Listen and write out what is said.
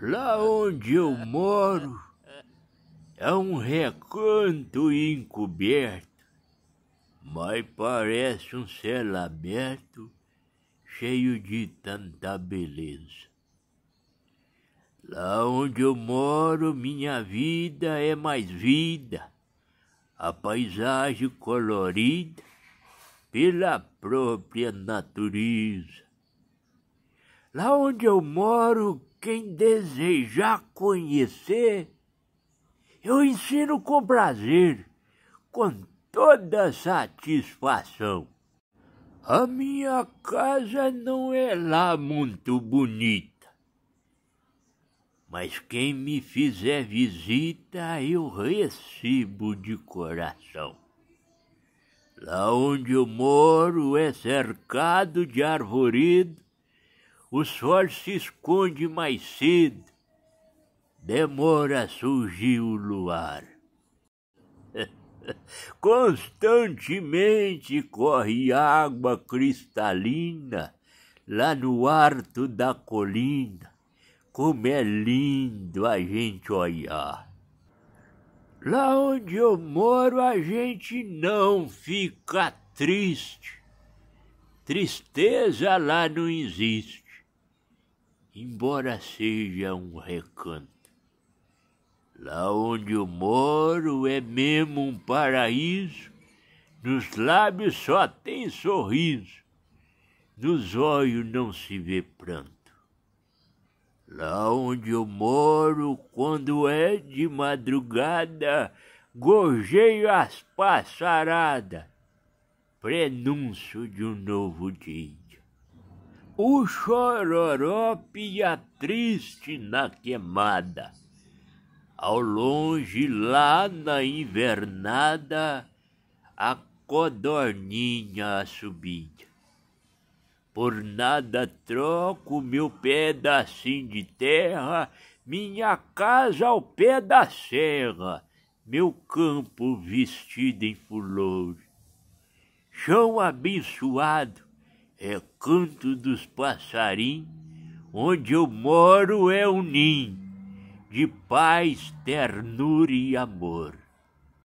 Lá onde eu moro é um recanto encoberto, mas parece um céu aberto, cheio de tanta beleza. Lá onde eu moro, minha vida é mais vida, a paisagem colorida pela própria natureza. Lá onde eu moro, quem desejar conhecer, eu ensino com prazer, com toda satisfação. A minha casa não é lá muito bonita, mas quem me fizer visita eu recebo de coração. Lá onde eu moro é cercado de arvoredo, o sol se esconde mais cedo, demora a surgir o luar. Constantemente corre água cristalina lá no alto da colina, como é lindo a gente olhar. Lá onde eu moro a gente não fica triste. Tristeza lá não existe embora seja um recanto. Lá onde eu moro é mesmo um paraíso, nos lábios só tem sorriso, nos olhos não se vê pranto. Lá onde eu moro, quando é de madrugada, gorjeio as passaradas, prenúncio de um novo dia o chororó e triste na queimada. Ao longe, lá na invernada, a codorninha subia. Por nada troco meu pedacinho de terra, minha casa ao pé da serra, meu campo vestido em flor. Chão abençoado, é canto dos passarim, onde eu moro é um ninho de paz, ternura e amor.